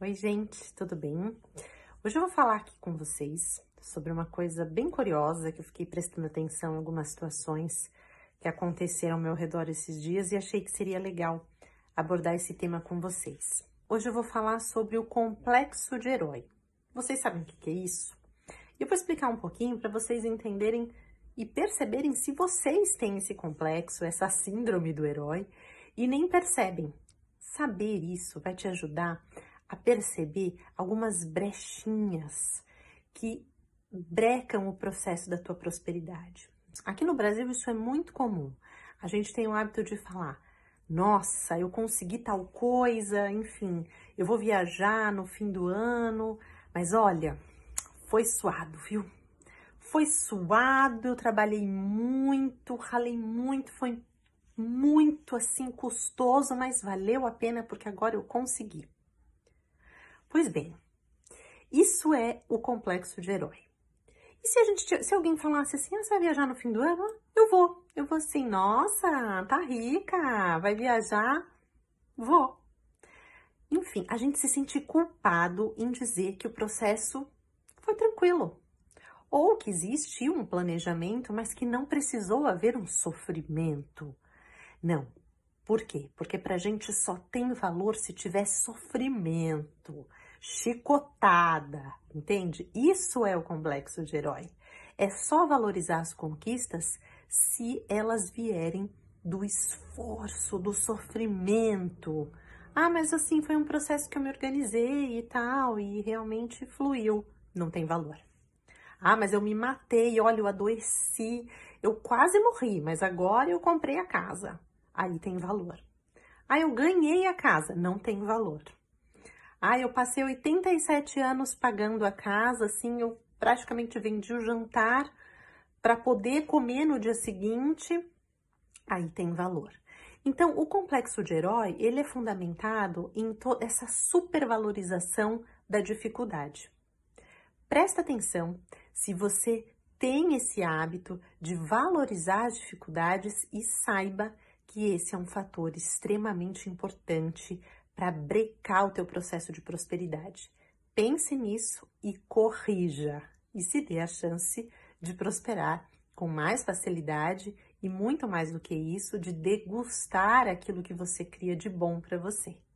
Oi, gente, tudo bem? Hoje eu vou falar aqui com vocês sobre uma coisa bem curiosa que eu fiquei prestando atenção em algumas situações que aconteceram ao meu redor esses dias e achei que seria legal abordar esse tema com vocês. Hoje eu vou falar sobre o complexo de herói. Vocês sabem o que é isso? Eu vou explicar um pouquinho para vocês entenderem e perceberem se vocês têm esse complexo, essa síndrome do herói e nem percebem. Saber isso vai te ajudar a perceber algumas brechinhas que brecam o processo da tua prosperidade. Aqui no Brasil isso é muito comum. A gente tem o hábito de falar: "Nossa, eu consegui tal coisa, enfim, eu vou viajar no fim do ano, mas olha, foi suado, viu? Foi suado, eu trabalhei muito, ralei muito, foi muito assim custoso, mas valeu a pena porque agora eu consegui. Pois bem, isso é o complexo de herói. E se, a gente, se alguém falasse assim, ah, você vai viajar no fim do ano? Eu vou. Eu vou assim, nossa, tá rica, vai viajar? Vou. Enfim, a gente se sente culpado em dizer que o processo foi tranquilo. Ou que existiu um planejamento, mas que não precisou haver um sofrimento. Não. Por quê? Porque pra gente só tem valor se tiver sofrimento chicotada, entende? Isso é o complexo de herói. É só valorizar as conquistas se elas vierem do esforço, do sofrimento. Ah, mas assim, foi um processo que eu me organizei e tal, e realmente fluiu. Não tem valor. Ah, mas eu me matei, olha, eu adoeci, eu quase morri, mas agora eu comprei a casa. Aí tem valor. Ah, eu ganhei a casa. Não tem valor. Ah, eu passei 87 anos pagando a casa, assim, eu praticamente vendi o jantar para poder comer no dia seguinte. Aí tem valor. Então, o complexo de herói, ele é fundamentado em toda essa supervalorização da dificuldade. Presta atenção se você tem esse hábito de valorizar as dificuldades e saiba que esse é um fator extremamente importante para brecar o teu processo de prosperidade. Pense nisso e corrija, e se dê a chance de prosperar com mais facilidade e muito mais do que isso, de degustar aquilo que você cria de bom para você.